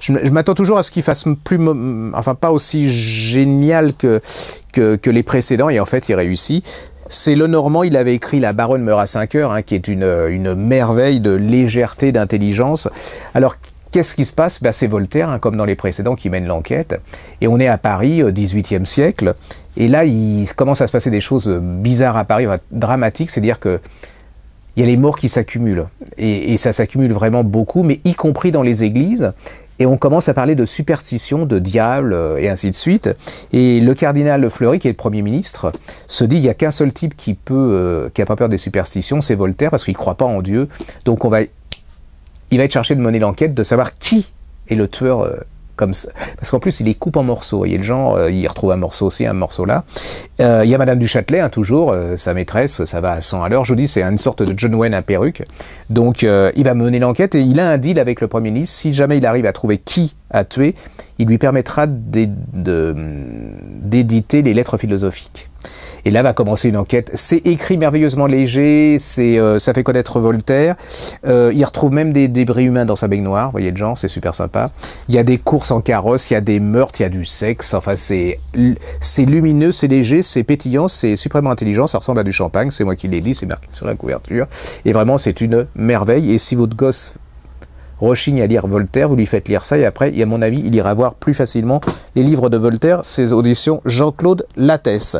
je m'attends toujours à ce qu'il fasse plus, enfin pas aussi génial que, que, les précédents, et en fait il réussit. C'est le Normand, il avait écrit La Baronne meurt à 5 heures, hein, qui est une, merveille de légèreté, d'intelligence. Alors qu'est-ce qui se passe ben, C'est Voltaire, hein, comme dans les précédents, qui mène l'enquête. Et on est à Paris, au 18e siècle, et là il commence à se passer des choses euh, bizarres à Paris, dramatiques, c'est-à-dire que il y a les morts qui s'accumulent. Et, ça s'accumule vraiment beaucoup, mais y compris dans les églises. Et on commence à parler de superstition, de diable, euh, et ainsi de suite. Et le cardinal Fleury, qui est le Premier ministre, se dit il n'y a qu'un seul type qui peut, euh, qui n'a pas peur des superstitions, c'est Voltaire, parce qu'il ne croit pas en Dieu. Donc on va, il va être chargé de mener l'enquête, de savoir qui est le tueur euh, parce qu'en plus, il les coupe en morceaux. Il y a le genre, euh, il retrouve un morceau aussi, un morceau là. Euh, il y a Madame du Châtelet, hein, toujours, euh, sa maîtresse, ça va à 100 à l'heure. Je vous dis, c'est une sorte de John Wayne à perruque. Donc, il va mener l'enquête et il a un deal avec le Premier ministre. Si jamais il arrive à trouver qui a tué, il lui permettra d'éditer les lettres philosophiques. Et là va commencer une enquête. C'est écrit merveilleusement léger, c'est, euh, ça fait connaître Voltaire. Euh, il retrouve même des débris humains dans sa baignoire, vous voyez le genre, c'est super sympa. Il y a des courses en carrosse, il y a des meurtres, il y a du sexe, enfin c'est, c'est lumineux, c'est léger, c'est pétillant, c'est suprêmement intelligent, ça ressemble à du champagne, c'est moi qui l'ai dit, c'est marqué sur la couverture. Et vraiment c'est une merveille. Et si votre gosse rechigne à lire Voltaire, vous lui faites lire ça et après, à mon avis, il ira voir plus facilement les livres de Voltaire, ses auditions Jean-Claude Lattès.